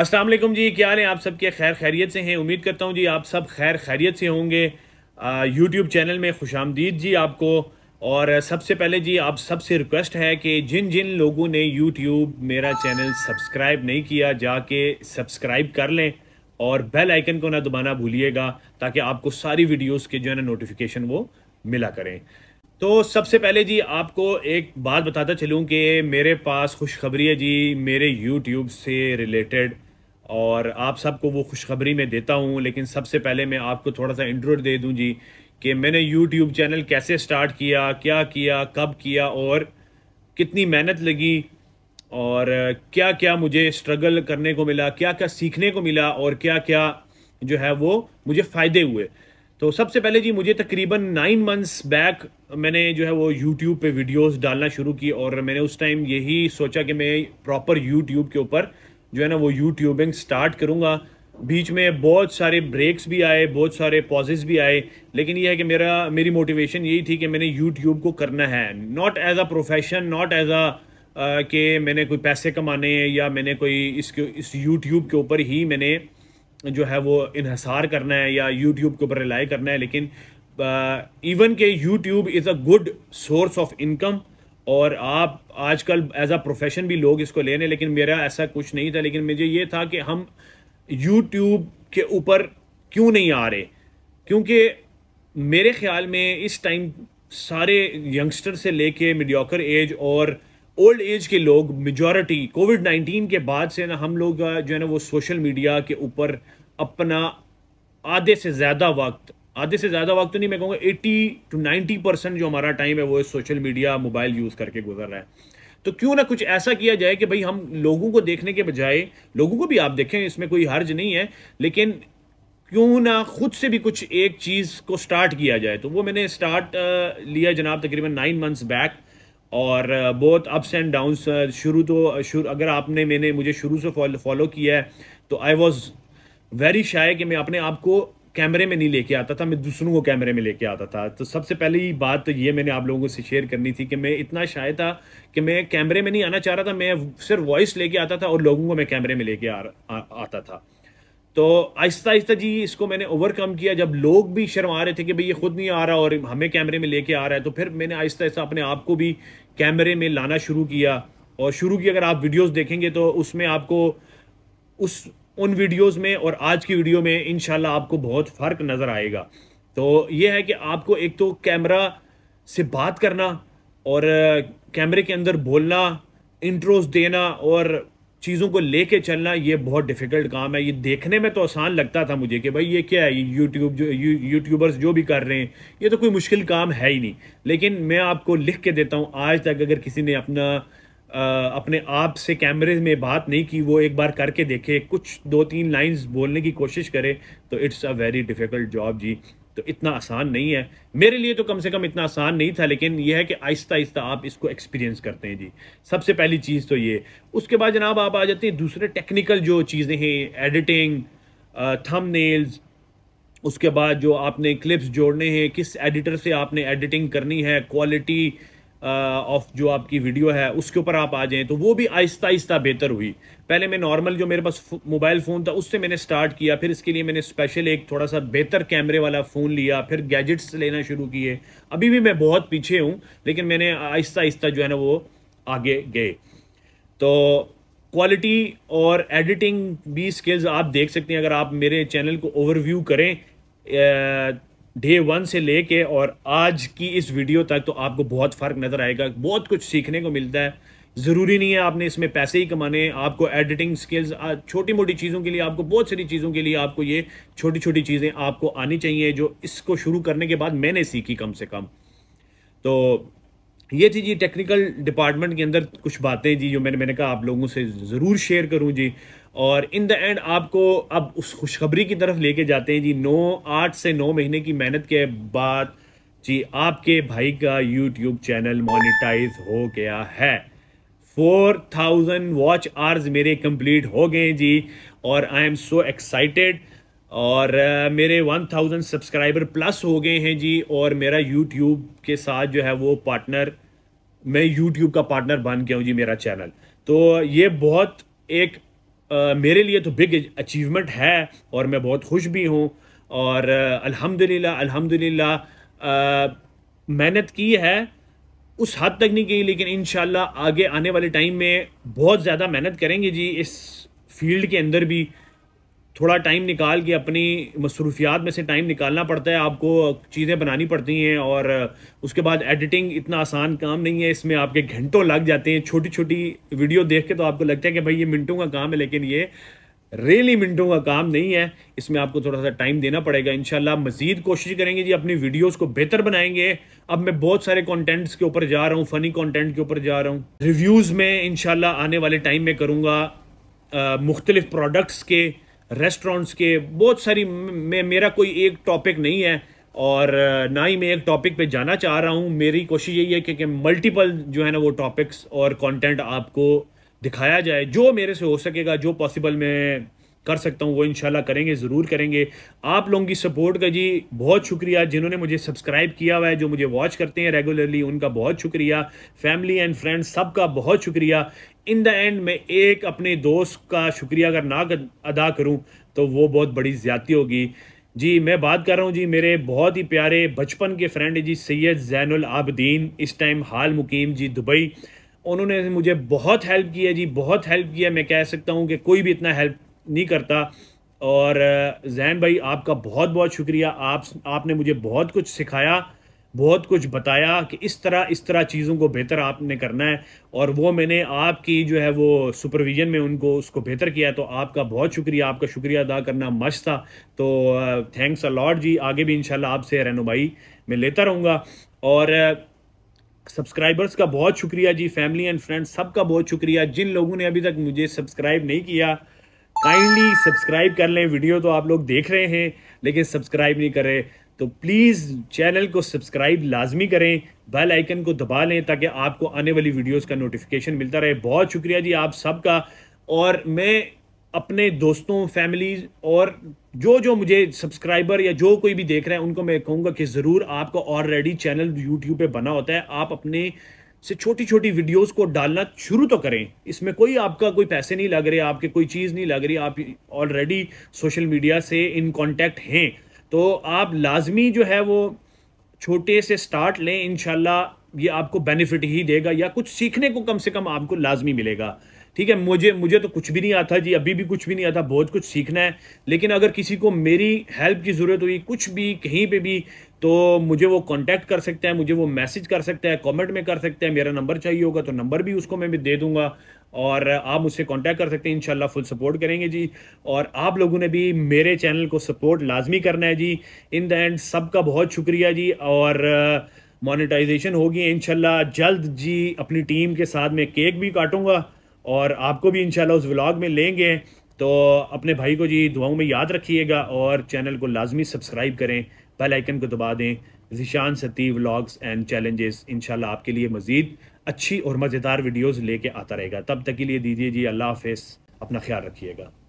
अस्सलाम वालेकुम जी क्या हैं है आप सबके खैर खैरियत से हैं उम्मीद करता हूँ जी आप सब खैर खैरियत से होंगे यूट्यूब चैनल में खुश आमदीद जी आपको और सबसे पहले जी आप सबसे रिक्वेस्ट है कि जिन जिन लोगों ने यूट्यूब मेरा चैनल सब्सक्राइब नहीं किया जाके सब्सक्राइब कर लें और बेल आइकन को ना दबाना भूलिएगा ताकि आपको सारी वीडियोस के जो है ना नोटिफिकेशन वो मिला करें तो सबसे पहले जी आपको एक बात बताता चलूँ कि मेरे पास खुशखबरी है जी मेरे यूट्यूब से रिलेटेड और आप सबको वो खुशखबरी मैं देता हूँ लेकिन सबसे पहले मैं आपको थोड़ा सा इंटरव्यू दे दूँ जी कि मैंने यूट्यूब चैनल कैसे स्टार्ट किया क्या किया कब किया और कितनी मेहनत लगी और क्या क्या मुझे स्ट्रगल करने को मिला क्या क्या सीखने को मिला और क्या क्या जो है वो मुझे फ़ायदे हुए तो सबसे पहले जी मुझे तकरीबन नाइन मंथ्स बैक मैंने जो है वो यूट्यूब पे वीडियोस डालना शुरू की और मैंने उस टाइम यही सोचा कि मैं प्रॉपर यूट्यूब के ऊपर जो है ना वो यूट्यूबिंग स्टार्ट करूँगा बीच में बहुत सारे ब्रेक्स भी आए बहुत सारे पॉजेज भी आए लेकिन यह है कि मेरा मेरी मोटिवेशन यही थी कि मैंने यूट्यूब को करना है not as a profession not as a कि मैंने कोई पैसे कमाने या मैंने कोई इसके इस यूट्यूब के ऊपर ही मैंने जो है वो इहसार करना है या यूट्यूब के ऊपर रिलाई करना है लेकिन इवन के YouTube is a good source of income और आप आजकल एज अ प्रोफेशन भी लोग इसको ले रहे लेकिन मेरा ऐसा कुछ नहीं था लेकिन मुझे ये था कि हम यूट्यूब के ऊपर क्यों नहीं आ रहे क्योंकि मेरे ख्याल में इस टाइम सारे यंगस्टर से लेके मीडियोकर एज और ओल्ड एज के लोग मेजॉरिटी कोविड नाइन्टीन के बाद से ना हम लोग जो है ना वो सोशल मीडिया के ऊपर अपना आधे से ज़्यादा वक्त आधे से ज़्यादा वक्त तो नहीं मैं कहूँगा एट्टी टू नाइन्टी परसेंट जो हमारा टाइम है वो सोशल मीडिया मोबाइल यूज़ करके गुजर रहा है तो क्यों ना कुछ ऐसा किया जाए कि भाई हम लोगों को देखने के बजाय लोगों को भी आप देखें इसमें कोई हर्ज नहीं है लेकिन क्यों ना खुद से भी कुछ एक चीज़ को स्टार्ट किया जाए तो वो मैंने स्टार्ट लिया जनाब तकरीबन नाइन मंथ्स बैक और बहुत अप्स एंड डाउन्स शुरू तो शुरू अगर आपने मैंने मुझे शुरू से फॉलो किया है तो आई वॉज वेरी शायद कि मैं अपने आप को कैमरे में नहीं लेके आता था मैं दूसरों को कैमरे में लेके आता था तो सबसे पहली बात तो ये मैंने आप लोगों से शेयर करनी थी कि मैं इतना शायद था कि मैं कैमरे में नहीं आना चाह रहा था मैं सिर्फ वॉइस लेके आता था और लोगों को मैं कैमरे में लेके आ, आ, आता था तो आहिस्ता आहिस्ता जी इसको मैंने ओवरकम किया जब लोग भी शर्मा रहे थे कि भाई ये खुद नहीं आ रहा और हमें कैमरे में लेके आ रहा है तो फिर मैंने आहिस्ता आहिस्ता अपने आप को भी कैमरे में लाना शुरू किया और शुरू की अगर आप वीडियोस देखेंगे तो उसमें आपको उस उन वीडियोस में और आज की वीडियो में इन आपको बहुत फ़र्क नज़र आएगा तो ये है कि आपको एक तो कैमरा से बात करना और कैमरे के अंदर बोलना इंट्रोस देना और चीज़ों को लेके चलना ये बहुत डिफ़िकल्ट काम है ये देखने में तो आसान लगता था मुझे कि भाई ये क्या है ये यूट्यूब जो यू, यूट्यूबर्स जो भी कर रहे हैं ये तो कोई मुश्किल काम है ही नहीं लेकिन मैं आपको लिख के देता हूँ आज तक अगर किसी ने अपना आ, अपने आप से कैमरे में बात नहीं की वो एक बार करके देखे कुछ दो तीन लाइन्स बोलने की कोशिश करे तो it's a very difficult job जी तो इतना आसान नहीं है मेरे लिए तो कम से कम इतना आसान नहीं था लेकिन यह है कि आहिस्ता आहिस्ता आप इसको एक्सपीरियंस करते हैं जी सबसे पहली चीज़ तो ये उसके बाद जनाब आप आ जाते हैं दूसरे टेक्निकल जो चीज़ें हैं एडिटिंग थम नेल्स उसके बाद जो आपने क्लिप्स जोड़ने हैं किस एडिटर से आपने एडिटिंग करनी है क्वालिटी ऑफ जो आपकी वीडियो है उसके ऊपर आप आ जाएं तो वो भी आहिस्ता आहिस्ता बेहतर हुई पहले मैं नॉर्मल जो मेरे पास मोबाइल फ़ोन था उससे मैंने स्टार्ट किया फिर इसके लिए मैंने स्पेशल एक थोड़ा सा बेहतर कैमरे वाला फ़ोन लिया फिर गैजेट्स लेना शुरू किए अभी भी मैं बहुत पीछे हूँ लेकिन मैंने आहिस्ता आहिस्ता जो है ना वो आगे गए तो क्वालिटी और एडिटिंग भी स्किल्स आप देख सकते हैं अगर आप मेरे चैनल को ओवरव्यू करें डे वन से लेके और आज की इस वीडियो तक तो आपको बहुत फ़र्क नज़र आएगा बहुत कुछ सीखने को मिलता है ज़रूरी नहीं है आपने इसमें पैसे ही कमाने आपको एडिटिंग स्किल्स छोटी मोटी चीज़ों के लिए आपको बहुत सारी चीज़ों के लिए आपको ये छोटी छोटी चीज़ें आपको आनी चाहिए जो इसको शुरू करने के बाद मैंने सीखी कम से कम तो ये थी जी टेक्निकल डिपार्टमेंट के अंदर कुछ बातें जी जो मैंने मैंने कहा आप लोगों से ज़रूर शेयर करूं जी और इन द एंड आपको अब उस खुशखबरी की तरफ लेके जाते हैं जी नौ आठ से नौ महीने की मेहनत के बाद जी आपके भाई का यूट्यूब चैनल मोनिटाइज हो गया है फोर थाउजेंड वॉच आर्स मेरे कंप्लीट हो गए जी और आई एम सो एक्साइटेड और मेरे 1000 सब्सक्राइबर प्लस हो गए हैं जी और मेरा यूट्यूब के साथ जो है वो पार्टनर मैं यूट्यूब का पार्टनर बन गया हूँ जी मेरा चैनल तो ये बहुत एक आ, मेरे लिए तो बिग अचीवमेंट है और मैं बहुत खुश भी हूँ और अल्हम्दुलिल्लाह अल्हम्दुलिल्लाह मेहनत की है उस हद तक नहीं की लेकिन इन आगे आने वाले टाइम में बहुत ज़्यादा मेहनत करेंगे जी इस फील्ड के अंदर भी थोड़ा टाइम निकाल के अपनी मसरूफियात में से टाइम निकालना पड़ता है आपको चीज़ें बनानी पड़ती हैं और उसके बाद एडिटिंग इतना आसान काम नहीं है इसमें आपके घंटों लग जाते हैं छोटी छोटी वीडियो देख के तो आपको लगता है कि भाई ये मिनटों का काम है लेकिन ये रियली मिनटों का काम नहीं है इसमें आपको थोड़ा सा टाइम देना पड़ेगा इनशाला मजीद कोशिश करेंगे जी अपनी वीडियोज़ को बेहतर बनाएंगे अब मैं बहुत सारे कॉन्टेंट्स के ऊपर जा रहा हूँ फ़नी कॉन्टेंट के ऊपर जा रहा हूँ रिव्यूज़ में इनशाला आने वाले टाइम में करूँगा मुख्तलिफ प्रोडक्ट्स के रेस्टोरेंट्स के बहुत सारी मैं मेरा कोई एक टॉपिक नहीं है और ना ही मैं एक टॉपिक पे जाना चाह रहा हूँ मेरी कोशिश यही है कि, कि मल्टीपल जो है ना वो टॉपिक्स और कंटेंट आपको दिखाया जाए जो मेरे से हो सकेगा जो पॉसिबल मैं कर सकता हूँ वो इनशाला करेंगे ज़रूर करेंगे आप लोगों की सपोर्ट का जी बहुत शुक्रिया जिन्होंने मुझे सब्सक्राइब किया हुआ है जो मुझे वॉच करते हैं रेगुलरली उनका बहुत शुक्रिया फैमिली एंड फ्रेंड्स सबका बहुत शुक्रिया इन द एंड मैं एक अपने दोस्त का शुक्रिया अगर ना अदा करूँ तो वो बहुत बड़ी ज्यादा होगी जी मैं बात कर रहा हूँ जी मेरे बहुत ही प्यारे बचपन के फ्रेंड जी सैयद जैनुल आबदीन इस टाइम हाल मुकीम जी दुबई उन्होंने मुझे बहुत हेल्प किया जी बहुत हेल्प किया मैं कह सकता हूँ कि कोई भी इतना हेल्प नहीं करता और जैन भाई आपका बहुत बहुत शुक्रिया आप आपने मुझे बहुत कुछ सिखाया बहुत कुछ बताया कि इस तरह इस तरह चीज़ों को बेहतर आपने करना है और वो मैंने आपकी जो है वो सुपरविजन में उनको उसको बेहतर किया तो आपका बहुत शुक्रिया आपका शुक्रिया अदा करना मस्त था तो थैंक्स अलॉट जी आगे भी इनशाला आपसे रहनुमाई मैं लेता रहूँगा और सब्सक्राइबर्स का बहुत शुक्रिया जी फैमिली एंड फ्रेंड्स सबका बहुत शुक्रिया जिन लोगों ने अभी तक मुझे सब्सक्राइब नहीं किया काइंडली सब्सक्राइब कर लें वीडियो तो आप लोग देख रहे हैं लेकिन सब्सक्राइब नहीं करें तो प्लीज़ चैनल को सब्सक्राइब लाजमी करें बेल आइकन को दबा लें ताकि आपको आने वाली वीडियोस का नोटिफिकेशन मिलता रहे बहुत शुक्रिया जी आप सबका और मैं अपने दोस्तों फैमिली और जो जो मुझे सब्सक्राइबर या जो कोई भी देख रहे हैं उनको मैं कहूँगा कि ज़रूर आपको ऑलरेडी चैनल यूट्यूब पर बना होता है आप अपने से छोटी छोटी वीडियोस को डालना शुरू तो करें इसमें कोई आपका कोई पैसे नहीं लग रहे आपके कोई चीज़ नहीं लग रही आप ऑलरेडी सोशल मीडिया से इन कॉन्टैक्ट हैं तो आप लाजमी जो है वो छोटे से स्टार्ट लें इन ये आपको बेनिफिट ही देगा या कुछ सीखने को कम से कम आपको लाजमी मिलेगा ठीक है मुझे मुझे तो कुछ भी नहीं आता जी अभी भी कुछ भी नहीं आता बहुत कुछ सीखना है लेकिन अगर किसी को मेरी हेल्प की ज़रूरत हुई कुछ भी कहीं पे भी तो मुझे वो कांटेक्ट कर सकते हैं मुझे वो मैसेज कर सकता है कमेंट में कर सकते हैं मेरा नंबर चाहिए होगा तो नंबर भी उसको मैं भी दे दूंगा और आप मुझसे कांटेक्ट कर सकते हैं इंशाल्लाह फुल सपोर्ट करेंगे जी और आप लोगों ने भी मेरे चैनल को सपोर्ट लाजमी करना है जी इन द एंड सबका बहुत शुक्रिया जी और मोनिटाइजेशन होगी इनशाला जल्द जी अपनी टीम के साथ में केक भी काटूंगा और आपको भी इनशाला उस व्लॉग में लेंगे तो अपने भाई को जी दुआओं में याद रखिएगा और चैनल को लाजमी सब्सक्राइब करें बेल आइकन को दबा दें Zishan Sati vlogs and challenges इनशाला आपके लिए मज़ीद अच्छी और मज़ेदार वीडियोस लेके आता रहेगा तब तक के लिए दीजिए जी अल्लाह हाफ अपना ख्याल रखिएगा